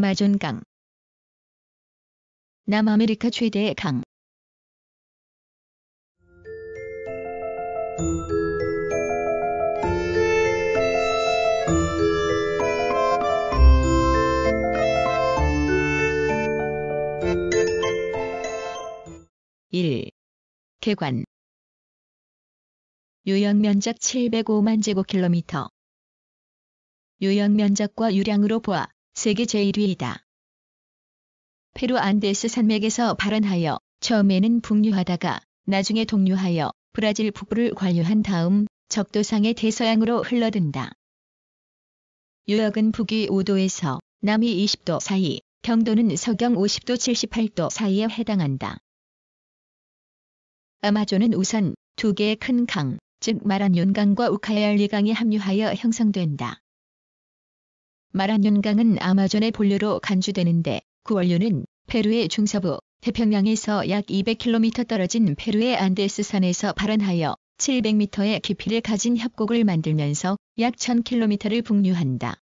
아마존 강 남아메리카 최대의 강 1. 개관 유형 면적 705만 제곱킬로미터 유형 면적과 유량으로 보아 세계 제1위이다. 페루 안데스 산맥에서 발원하여 처음에는 북류하다가 나중에 동류하여 브라질 북부를 관류한 다음 적도상의 대서양으로 흘러든다. 유역은 북위 5도에서 남위 20도 사이, 경도는 서경 50도 78도 사이에 해당한다. 아마존은 우선 두 개의 큰 강, 즉 마란윤강과 우카야알리강이 합류하여 형성된다. 마란윤강은 아마존의 본류로 간주되는데 구원류는 페루의 중서부 태평양에서 약 200km 떨어진 페루의 안데스 산에서 발원하여 700m의 깊이를 가진 협곡을 만들면서 약 1000km를 북류한다.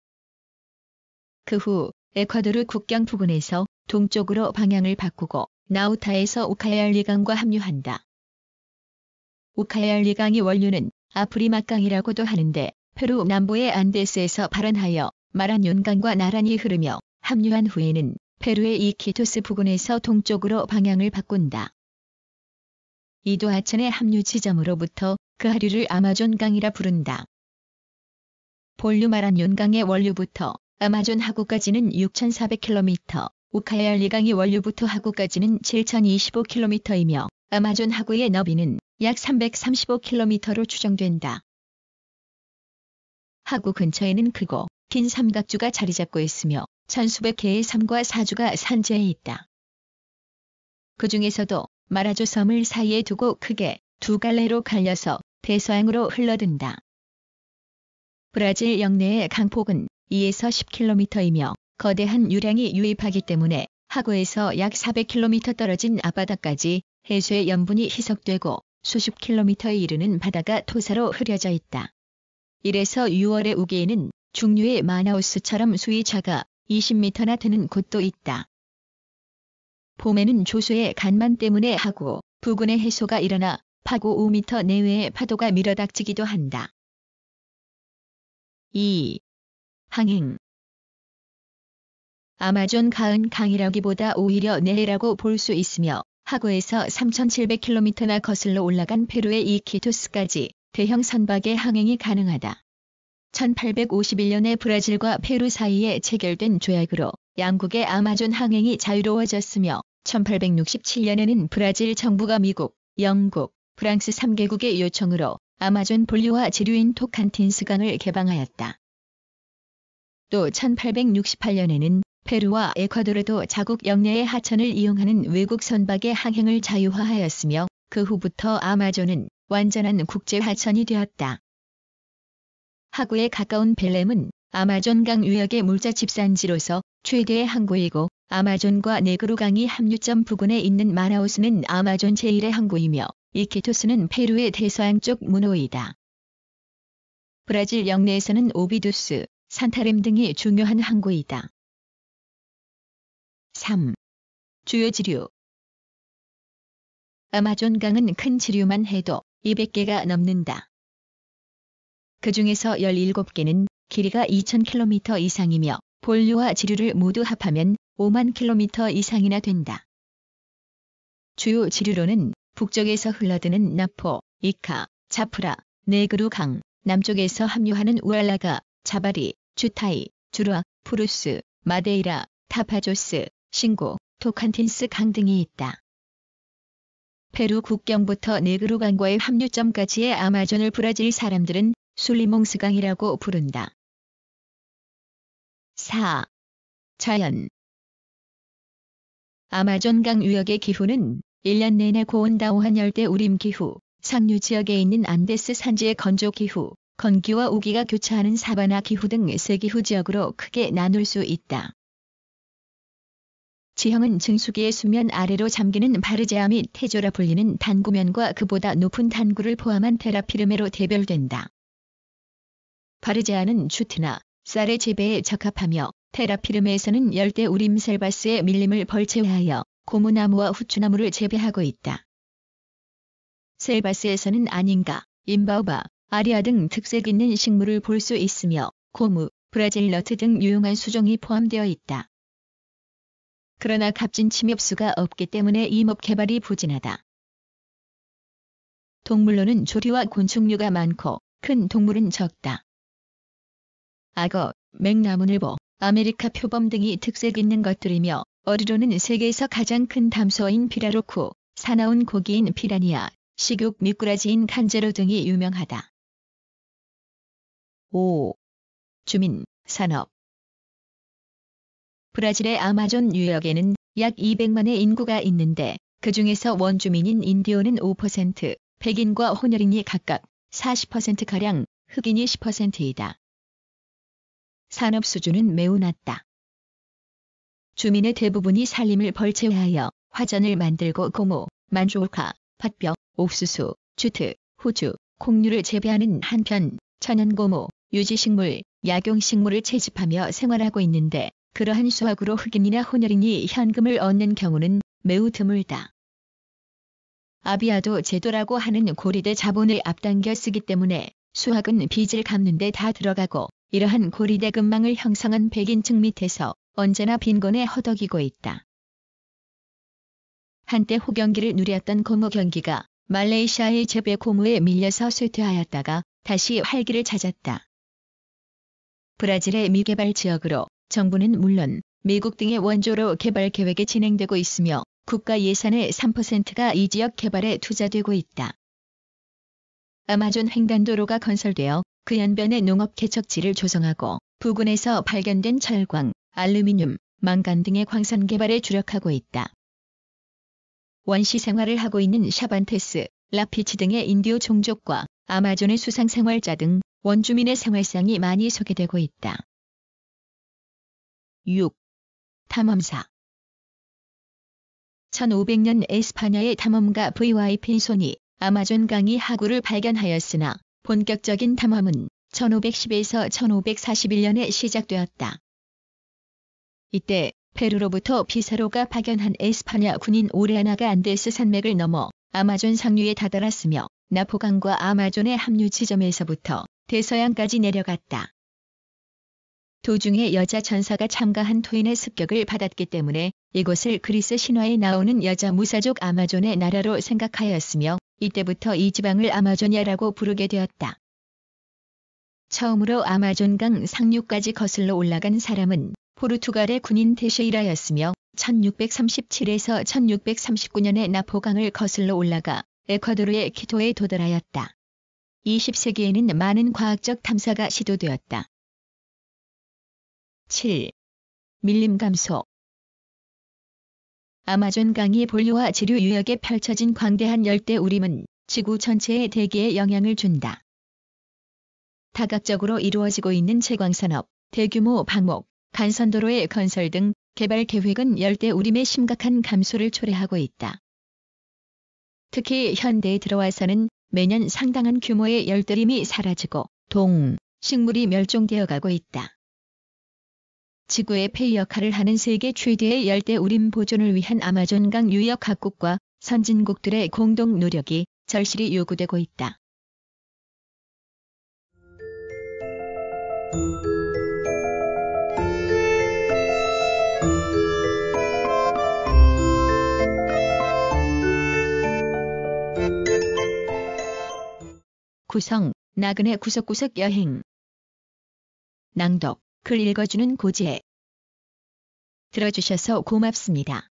그 후 에콰도르 국경 부근에서 동쪽으로 방향을 바꾸고 나우타에서 우카알리강과 합류한다. 우카알리강의 원류는 아프리마강이라고도 하는데 페루 남부의 안데스에서 발원하여 마란 연강과 나란히 흐르며 합류한 후에는 페루의 이키토스 부근에서 동쪽으로 방향을 바꾼다. 이도 하천의 합류 지점으로부터 그 하류를 아마존강이라 부른다. 볼류마란 연강의 원류부터 아마존 하구까지는 6,400km, 우카야알리강이 원류부터 하구까지는 7,025km이며 아마존 하구의 너비는 약 335km로 추정된다. 하구 근처에는 크고 긴 삼각주가 자리 잡고 있으며 1 0 0 개의 섬과 사주가 산재해 있다. 그 중에서도 마라조 섬을 사이에 두고 크게 두 갈래로 갈려서 대서양으로 흘러든다. 브라질 영내의 강폭은 2에서 10km이며 거대한 유량이 유입하기 때문에 하구에서 약 400km 떨어진 앞바다까지 해수의 염분이 희석되고 수십 킬로미터에 이르는 바다가 토사로 흐려져 있다. 이래서 6월의 우기에는 중류의 마나우스처럼 수위 차가 20m나 되는 곳도 있다. 봄에는 조수의 간만 때문에 하고 부근의 해소가 일어나 파고 5m 내외의 파도가 밀어닥치기도 한다. 2. 항행 아마존 가은 강이라기보다 오히려 내해라고 볼 수 있으며 하구에서 3,700km나 거슬러 올라간 페루의 이키투스까지 대형 선박의 항행이 가능하다. 1851년에 브라질과 페루 사이에 체결된 조약으로 양국의 아마존 항행이 자유로워졌으며 1867년에는 브라질 정부가 미국, 영국, 프랑스 3개국의 요청으로 아마존 본류와 지류인 토칸틴스 강을 개방하였다. 또 1868년에는 페루와 에콰도르도 자국 영내의 하천을 이용하는 외국 선박의 항행을 자유화하였으며 그 후부터 아마존은 완전한 국제 하천이 되었다. 하구에 가까운 벨렘은 아마존강 유역의 물자집 산지로서 최대의 항구이고 아마존과 네그루강이 합류점 부근에 있는 마나우스는 아마존 제1의 항구이며 이케토스는 페루의 대서양 쪽 문호이다. 브라질 영내에서는 오비두스, 산타렘 등이 중요한 항구이다. 3. 주요 지류 아마존강은 큰 지류만 해도 200개가 넘는다. 그 중에서 17개는 길이가 2,000km 이상이며 본류와 지류를 모두 합하면 5만 km 이상이나 된다. 주요 지류로는 북쪽에서 흘러드는 나포, 이카, 자프라, 네그루강, 남쪽에서 합류하는 우알라가, 자바리, 주타이, 주루아, 푸르스, 마데이라, 타파조스, 신고, 토칸틴스 강 등이 있다. 페루 국경부터 네그루강과의 합류점까지의 아마존을 브라질 사람들은 술리몽스강이라고 부른다. 4. 자연 아마존강 유역의 기후는 1년 내내 고온다오한 열대 우림 기후, 상류 지역에 있는 안데스 산지의 건조 기후, 건기와 우기가 교차하는 사바나 기후 등 세 기후 지역으로 크게 나눌 수 있다. 지형은 증수기의 수면 아래로 잠기는 바르제아 및 테조라 불리는 단구면과 그보다 높은 단구를 포함한 테라피르메로 대별된다. 바르지 않은 주트나 쌀의 재배에 적합하며 테라피름에서는 열대 우림셀바스의 밀림을 벌채하여 고무나무와 후추나무를 재배하고 있다. 셀바스에서는 아닌가, 임바우바, 아리아 등 특색 있는 식물을 볼 수 있으며 고무, 브라질너트 등 유용한 수종이 포함되어 있다. 그러나 값진 침엽수가 없기 때문에 임업 개발이 부진하다. 동물로는 조류와 곤충류가 많고 큰 동물은 적다. 악어, 맥나무늘보, 아메리카 표범 등이 특색 있는 것들이며 어리로는 세계에서 가장 큰 담소인 피라로쿠, 사나운 고기인 피라니아, 식육 미꾸라지인 칸제로 등이 유명하다. 5. 주민, 산업 브라질의 아마존 유역에는 약 200만의 인구가 있는데 그 중에서 원주민인 인디오는 5%, 백인과 혼혈인이 각각 40%가량, 흑인이 10%이다. 산업 수준은 매우 낮다. 주민의 대부분이 살림을 벌채하여 화전을 만들고 고모, 만조카, 팥벽, 옥수수, 주트, 호주, 콩류를 재배하는 한편 천연고모, 유지식물, 약용식물을 채집하며 생활하고 있는데 그러한 수확으로 흑인이나 혼혈인이 현금을 얻는 경우는 매우 드물다. 아비아도 제도라고 하는 고리대 자본을 앞당겨 쓰기 때문에 수학은 빚을 갚는 데다 들어가고 이러한 고리대금망을 형성한 백인층 밑에서 언제나 빈곤에 허덕이고 있다. 한때 호경기를 누렸던 고무 경기가 말레이시아의 재배 고무에 밀려서 쇠퇴하였다가 다시 활기를 찾았다. 브라질의 미개발 지역으로 정부는 물론 미국 등의 원조로 개발 계획이 진행되고 있으며 국가 예산의 3%가 이 지역 개발에 투자되고 있다. 아마존 횡단도로가 건설되어 그연변의 농업 개척지를 조성하고 부근에서 발견된 철광, 알루미늄, 망간 등의 광산 개발에 주력하고 있다. 원시 생활을 하고 있는 샤반테스, 라피치 등의 인디오 종족과 아마존의 수상 생활자 등 원주민의 생활상이 많이 소개되고 있다. 6. 탐험사 1500년 에스파냐의 탐험가 VY 핀손이 아마존 강이 하구를 발견하였으나 본격적인 탐험은 1510에서 1541년에 시작되었다. 이때 페루로부터 피사로가 파견한 에스파냐 군인 오레아나가 안데스 산맥을 넘어 아마존 상류에 다다랐으며 나포강과 아마존의 합류 지점에서부터 대서양까지 내려갔다. 도중에 여자 전사가 참가한 토인의 습격을 받았기 때문에 이곳을 그리스 신화에 나오는 여자 무사족 아마존의 나라로 생각하였으며 이때부터 이 지방을 아마존이라고 부르게 되었다. 처음으로 아마존강 상류까지 거슬러 올라간 사람은 포르투갈의 군인 테셰이라였으며 1637에서 1639년에 나포강을 거슬러 올라가 에콰도르의 키토에 도달하였다. 20세기에는 많은 과학적 탐사가 시도되었다. 7. 밀림 감소 아마존 강이 본류와 지류 유역에 펼쳐진 광대한 열대 우림은 지구 전체의 대기에 영향을 준다. 다각적으로 이루어지고 있는 채광산업, 대규모 방목, 간선도로의 건설 등 개발 계획은 열대 우림의 심각한 감소를 초래하고 있다. 특히 현대에 들어와서는 매년 상당한 규모의 열대림이 사라지고 동, 식물이 멸종되어 가고 있다. 지구의 폐 역할을 하는 세계 최대의 열대 우림 보존을 위한 아마존강 유역 각국과 선진국들의 공동 노력이 절실히 요구되고 있다. 구성, 나그네 구석구석 여행 낭독 글 읽어주는 고지에 들어주셔서 고맙습니다.